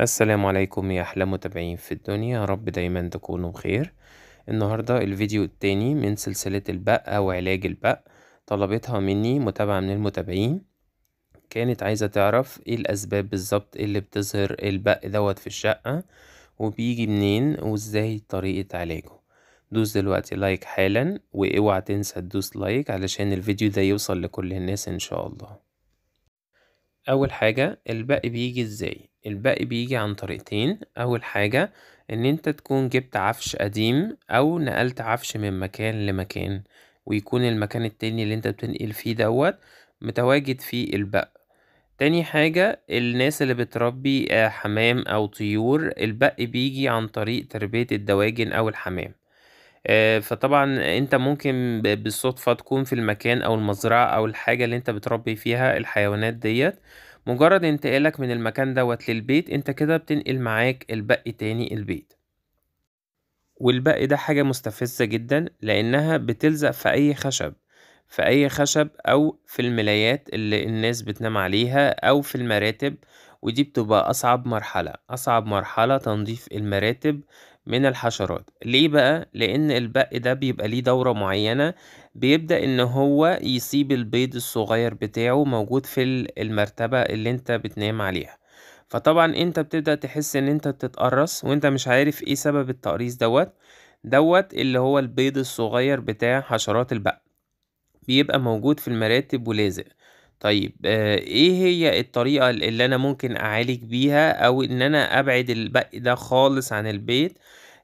السلام عليكم يا أحلى متابعين في الدنيا رب دايما تكونوا بخير النهاردة الفيديو التاني من سلسلة البق أو علاج البق طلبتها مني متابعة من المتابعين كانت عايزة تعرف ايه الأسباب بالظبط اللي بتظهر البق دوت في الشقة وبيجي منين وازاي طريقة علاجه دوس دلوقتي لايك حالا واوعى تنسى تدوس لايك علشان الفيديو ده يوصل لكل الناس ان شاء الله اول حاجة البق بيجي ازاي الباقي بيجي عن طريقتين أول حاجة إن أنت تكون جبت عفش قديم أو نقلت عفش من مكان لمكان ويكون المكان التاني اللي أنت بتنقل فيه دوت متواجد فيه البق تاني حاجة الناس اللي بتربي آه، حمام أو طيور البق بيجي عن طريق تربية الدواجن أو الحمام آه، فطبعا انت ممكن بالصدفة تكون في المكان أو المزرعة أو الحاجة اللي انت بتربي فيها الحيوانات ديت مجرد انتقالك من المكان دوت للبيت انت كده بتنقل معاك الباقي تاني البيت والباقي ده حاجة مستفزة جدا لأنها بتلزق في أي خشب في أي خشب أو في الملايات اللي الناس بتنام عليها أو في المراتب ودي بتبقى أصعب مرحلة أصعب مرحلة تنظيف المراتب من الحشرات ليه بقى لان البق ده بيبقى ليه دورة معينة بيبدأ ان هو يسيب البيض الصغير بتاعه موجود في المرتبة اللي انت بتنام عليها فطبعا انت بتبدأ تحس ان انت بتتقرص وانت مش عارف ايه سبب التقريص دوت دوت اللي هو البيض الصغير بتاع حشرات البق بيبقى موجود في المراتب ولازق طيب آه، إيه هي الطريقة اللي أنا ممكن أعالج بيها أو إن أنا أبعد البَقْ ده خالص عن البيت؟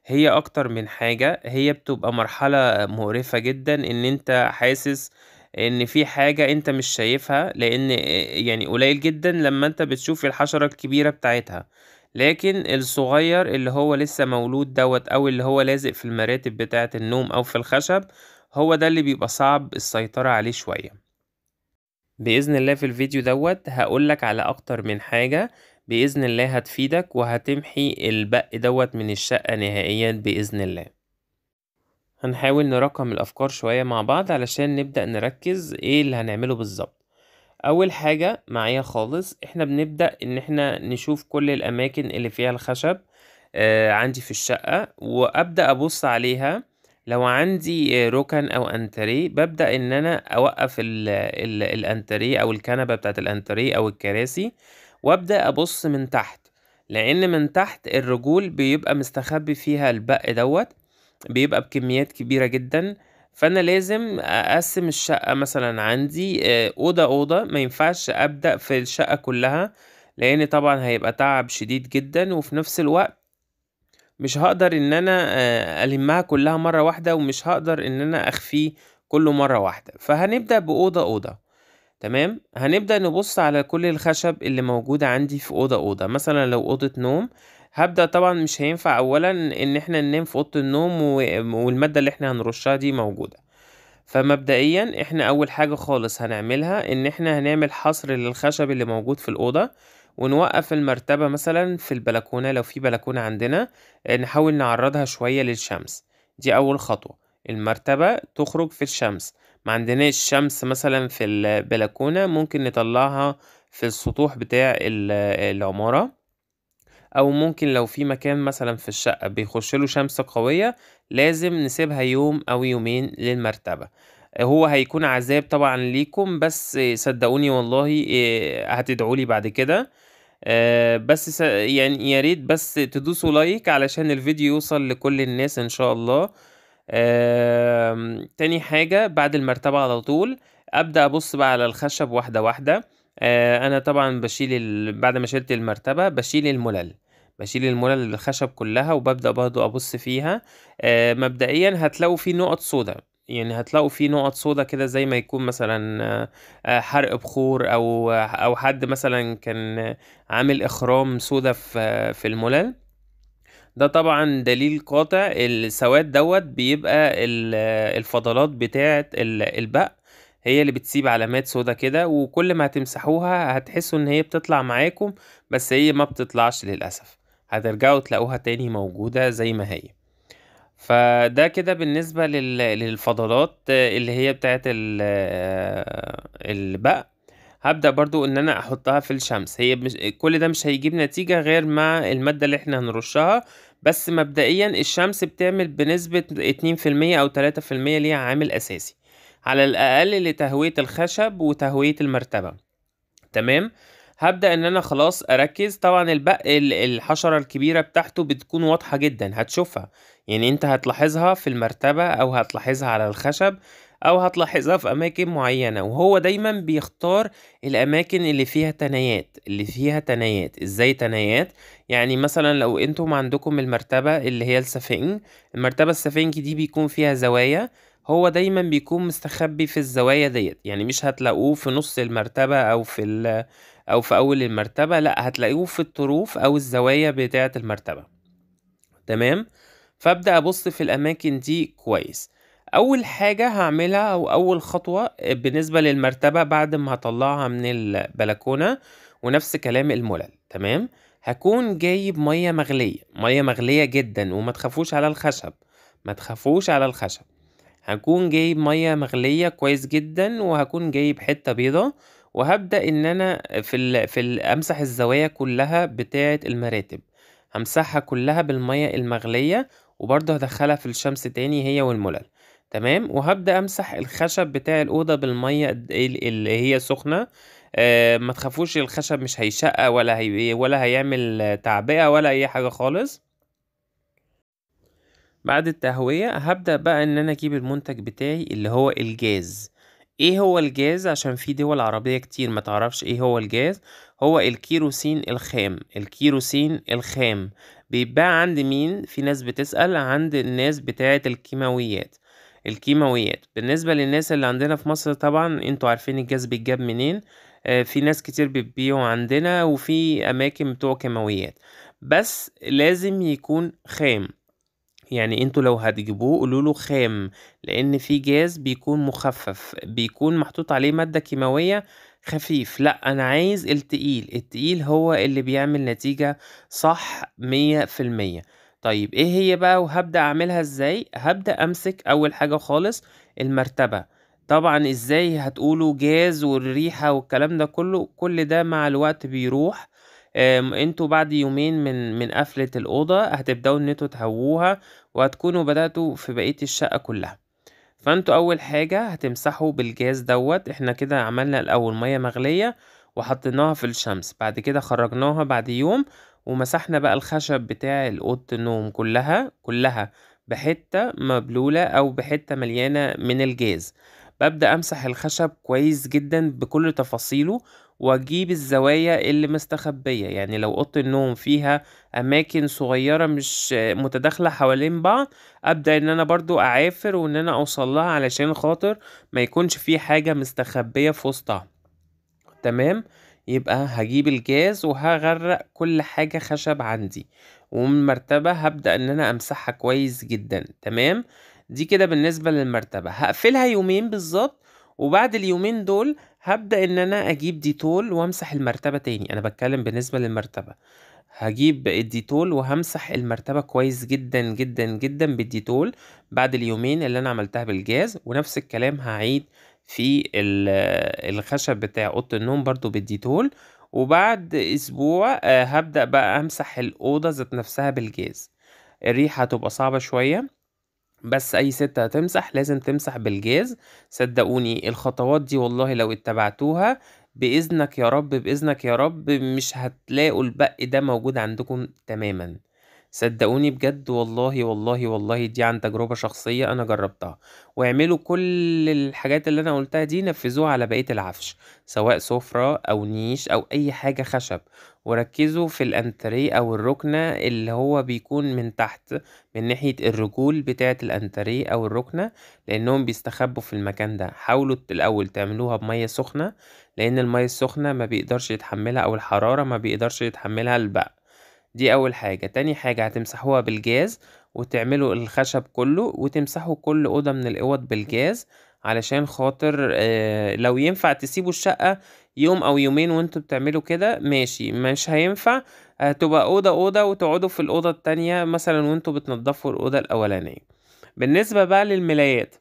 هي أكتر من حاجة، هي بتبقى مرحلة مُقرفة جدًا إن أنت حاسس إن في حاجة أنت مش شايفها، لإن آه، يعني قليل جدًا لمّا أنت بتشوف الحشرة الكبيرة بتاعتها، لكن الصغير اللي هو لسه مولود دوت أو اللي هو لازق في المراتب بتاعة النوم أو في الخشب، هو ده اللي بيبقى صعب السيطرة عليه شوية. بإذن الله في الفيديو دوت هقولك على أكتر من حاجة بإذن الله هتفيدك وهتمحي البق دوت من الشقة نهائيا بإذن الله هنحاول نرقم الأفكار شوية مع بعض علشان نبدأ نركز إيه اللي هنعمله بالظبط أول حاجة معايا خالص إحنا بنبدأ إن إحنا نشوف كل الأماكن اللي فيها الخشب آه عندي في الشقة وأبدأ أبص عليها لو عندي ركن أو أنتريه ببدا إن أنا أوقف ال ال الأنتريه أو الكنبة بتاعة الأنتريه أو الكراسي وأبدأ أبص من تحت لأن من تحت الرجول بيبقى مستخبي فيها البق دوت بيبقى بكميات كبيرة جدا فأنا لازم أقسم الشقة مثلا عندي آه، أوضة أوضة ما ينفعش أبدأ في الشقة كلها لأن طبعا هيبقى تعب شديد جدا وفي نفس الوقت مش هقدر ان انا آه، المها كلها مرة واحدة ومش هقدر ان انا اخفيه كله مرة واحدة فهنبدأ بأوضة أوضة تمام هنبدأ نبص على كل الخشب اللي موجودة عندي في أوضة أوضة مثلا لو أوضة نوم هبدأ طبعا مش هينفع أولا إن إحنا ننام في أوضة النوم والمادة اللي إحنا هنرشها دي موجودة فمبدئيا إحنا أول حاجة خالص هنعملها إن إحنا هنعمل حصر للخشب اللي موجود في الأوضة ونوقف المرتبة مثلا في البلكونة لو في بلكونة عندنا آه، نحاول نعرضها شوية للشمس دي أول خطوة المرتبة تخرج في الشمس ما عندناش شمس مثلا في البلكونة ممكن نطلعها في السطوح بتاع آه، العمارة أو ممكن لو في مكان مثلا في الشقة بيخش له شمس قوية لازم نسيبها يوم أو يومين للمرتبة هو هيكون عذاب طبعا ليكم بس صدقوني والله آه، هتدعولي بعد كده آه، بس يعني يا ريت بس تدوسوا لايك علشان الفيديو يوصل لكل الناس ان شاء الله تاني حاجة بعد المرتبة على طول ابدأ ابص بقى على الخشب واحدة واحدة آه، انا طبعا بشيل ال... بعد ما شلت المرتبة بشيل الملل بشيل الملل الخشب كلها وببدأ برضو ابص فيها آه، مبدئيا هتلاقوا في نقط سوداء يعني هتلاقوا فيه نقط سودا كده زي ما يكون مثلا آه، حرق بخور او او حد مثلا كان عامل اخرام سودا في في المولال ده طبعا دليل قاطع السواد دوت بيبقى الفضلات بتاعه البق هي اللي بتسيب علامات سودا كده وكل ما هتمسحوها هتحسوا ان هي بتطلع معاكم بس هي ما بتطلعش للاسف هترجعوا تلاقوها تاني موجوده زي ما هي فده كده بالنسبة للفضلات اللي هي بتاعة ال آه، البق هبدأ برضو إن أنا أحطها في الشمس هي مش كل ده مش هيجيب نتيجة غير مع المادة اللي احنا هنرشها بس مبدئيا الشمس بتعمل بنسبة اتنين في المية أو تلاتة في المية ليها عامل أساسي على الأقل لتهوية الخشب وتهوية المرتبة تمام هبدأ ان انا خلاص اركز طبعا البق الحشرة الكبيرة بتاعته بتكون واضحة جدا هتشوفها يعني انت هتلاحظها في المرتبة او هتلاحظها على الخشب او هتلاحظها في اماكن معينة وهو دايما بيختار الاماكن اللي فيها تنايات اللي فيها تنايات ازاي تنايات يعني مثلا لو انتم عندكم المرتبة اللي هي السفنج المرتبة السفنج دي بيكون فيها زوايا هو دايما بيكون مستخبي في الزوايا ديت يعني مش هتلاقوه في نص المرتبة أو في ال أو في أول المرتبة لأ هتلاقوه في الطروف أو الزوايا بتاعة المرتبة تمام فأبدأ أبص في الأماكن دي كويس أول حاجة هعملها أو أول خطوة بالنسبة للمرتبة بعد ما هطلعها من البلكونة ونفس كلام الملل تمام هكون جايب مية مغلية مية مغلية جدا وما تخافوش على الخشب ما تخافوش على الخشب هكون جايب مية مغلية كويس جدا وهكون جايب حتة بيضة وهبدأ ان انا في ال في ال امسح الزوايا كلها بتاعة المراتب همسحها كلها بالمية المغلية وبرضه هدخلها في الشمس تاني هي والملل تمام وهبدأ امسح الخشب بتاع الأوضة بالمية اللي هي سخنة أه ما تخافوش الخشب مش هيشقق ولا هي ولا هيعمل تعبئة ولا اي حاجة خالص بعد التهوية هبدأ بقى إن أنا أجيب المنتج بتاعي اللي هو الجاز ايه هو الجاز عشان في دول عربية كتير ما تعرفش ايه هو الجاز هو الكيروسين الخام الكيروسين الخام بيتباع عند مين في ناس بتسأل عند الناس بتاعة الكيماويات الكيماويات بالنسبة للناس اللي عندنا في مصر طبعا انتوا عارفين الجاز بيتجاب منين آه في ناس كتير بتبيعه عندنا وفي اماكن بتوع كيماويات بس لازم يكون خام يعني انتوا لو هتجيبوه قولوا له خام لان في جاز بيكون مخفف بيكون محطوط عليه مادة كيماوية خفيف لا انا عايز التقيل التقيل هو اللي بيعمل نتيجة صح مية في المية طيب ايه هي بقى وهبدأ اعملها ازاي هبدأ امسك اول حاجة خالص المرتبة طبعا ازاي هتقولوا جاز والريحة والكلام ده كله كل ده مع الوقت بيروح انتوا بعد يومين من من قفلة الأوضة هتبدأوا ان انتوا تهووها وهتكونوا بدأتوا في بقية الشقة كلها فانتوا أول حاجة هتمسحوا بالجاز دوت احنا كده عملنا الأول مية مغلية وحطيناها في الشمس بعد كده خرجناها بعد يوم ومسحنا بقى الخشب بتاع الأوضة النوم كلها كلها بحتة مبلولة أو بحتة مليانة من الجاز ببدأ أمسح الخشب كويس جدا بكل تفاصيله وأجيب الزوايا اللي مستخبية يعني لو أوضة النوم فيها أماكن صغيرة مش متداخلة حوالين بعض أبدأ إن أنا برضو أعافر وإن أنا أوصلها علشان خاطر ما يكونش في حاجة مستخبية في وسطها تمام يبقى هجيب الجاز وهغرق كل حاجة خشب عندي ومن مرتبة هبدأ إن أنا أمسحها كويس جدا تمام دي كده بالنسبة للمرتبة هقفلها يومين بالظبط وبعد اليومين دول هبدأ ان انا اجيب ديتول وامسح المرتبة تاني انا بتكلم بالنسبة للمرتبة هجيب الديتول وهمسح المرتبة كويس جدا جدا جدا بالديتول بعد اليومين اللي انا عملتها بالجاز ونفس الكلام هعيد في آه، الخشب بتاع اوضه النوم برضو بالديتول وبعد اسبوع آه، هبدا بقى امسح الاوضه ذات نفسها بالجاز الريحه هتبقى صعبه شويه بس اي ست هتمسح لازم تمسح بالجاز صدقوني الخطوات دي والله لو اتبعتوها بإذنك يا رب بإذنك يا رب مش هتلاقوا البق ده موجود عندكم تماما صدقوني بجد والله والله والله دي عن تجربة شخصية أنا جربتها واعملوا كل الحاجات اللي أنا قلتها دي نفذوها على بقية العفش سواء سفرة أو نيش أو أي حاجة خشب وركزوا في الأنتريه أو الركنة اللي هو بيكون من تحت من ناحية الرجول بتاعة الأنتريه أو الركنة لأنهم بيستخبوا في المكان ده حاولوا الأول تعملوها بمية سخنة لأن المية السخنة ما بيقدرش يتحملها أو الحرارة ما بيقدرش يتحملها البق دي أول حاجة تاني حاجة هتمسحوها بالجاز وتعملوا الخشب كله وتمسحوا كل أوضة من الأوض بالجاز علشان خاطر آه لو ينفع تسيبوا الشقة يوم أو يومين وانتوا بتعملوا كده ماشي مش هينفع آه تبقى أوضة أوضة وتقعدوا في الأوضة التانية مثلا وانتوا بتنضفوا الأوضة الأولانية بالنسبة بقى للملايات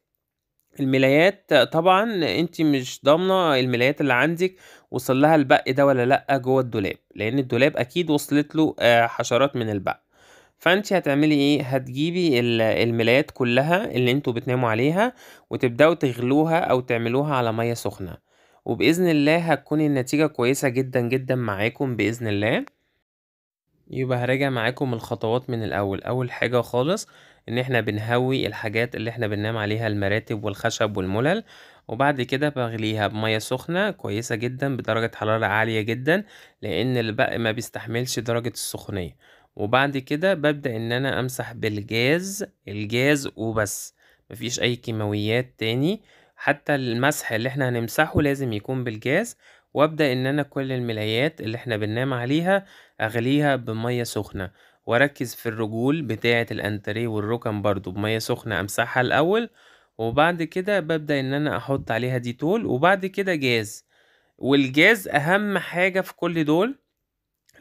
الملايات طبعًا أنتِ مش ضامنة الملايات اللي عندِك وصل لها البق ده ولا لأ جوّه الدولاب، لإن الدولاب أكيد وصلت له آه، حشرات من البق، فأنتِ هتعملي إيه، هتجيبي ال الملايات كلّها اللي انتوا بتناموا عليها وتبدأوا تغلوها أو تعملوها على مَيّة سخنة، وبإذن الله هتكون النتيجة كويسة جدًا، جدًا معاكم بإذن الله. يبقى هراجع معاكم الخطوات من الأول، أول حاجة خالص ان احنا بنهوي الحاجات اللي احنا بننام عليها المراتب والخشب والملل وبعد كده بغليها بمية سخنة كويسة جدا بدرجة حرارة عالية جدا لان البق ما بيستحملش درجة السخونية وبعد كده ببدأ ان انا امسح بالجاز الجاز وبس مفيش اي كيماويات تاني حتى المسح اللي احنا هنمسحه لازم يكون بالجاز وابدأ ان انا كل الملايات اللي احنا بننام عليها اغليها بمية سخنة واركز في الرجول بتاعة الانتريه والركن برضو بمية سخنة امسحها الاول وبعد كده ببدأ ان انا احط عليها ديتول وبعد كده جاز والجاز اهم حاجة في كل دول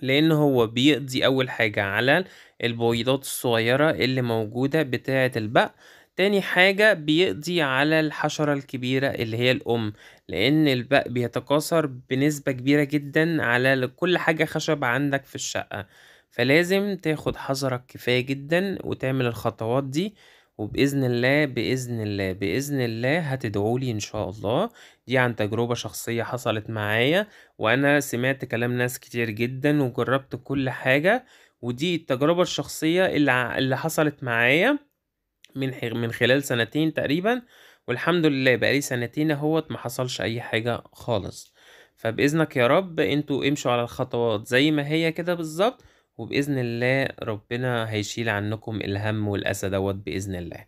لان هو بيقضي اول حاجة على البويضات الصغيرة اللي موجودة بتاعة البق تاني حاجة بيقضي على الحشرة الكبيرة اللي هي الأم لأن البق بيتكاثر بنسبة كبيرة جدا على كل حاجة خشب عندك في الشقة فلازم تاخد حذرك كفاية جدا وتعمل الخطوات دي وبإذن الله بإذن الله بإذن الله هتدعولي إن شاء الله دي عن تجربة شخصية حصلت معايا وأنا سمعت كلام ناس كتير جدا وجربت كل حاجة ودي التجربة الشخصية اللي, اللي حصلت معايا من من خلال سنتين تقريبا والحمد لله بقالي سنتين اهوت ما حصلش اي حاجة خالص فبإذنك يا رب انتوا امشوا على الخطوات زي ما هي كده بالظبط وبإذن الله ربنا هيشيل عنكم الهم والأسى دوت بإذن الله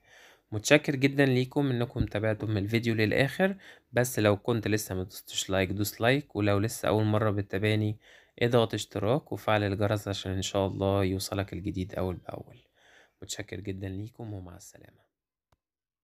متشكر جدا ليكم انكم تابعتم الفيديو للاخر بس لو كنت لسه ما دوستش لايك دوس لايك ولو لسه اول مره بتتابعني اضغط اشتراك وفعل الجرس عشان ان شاء الله يوصلك الجديد اول باول متشكر جدا ليكم ومع السلامه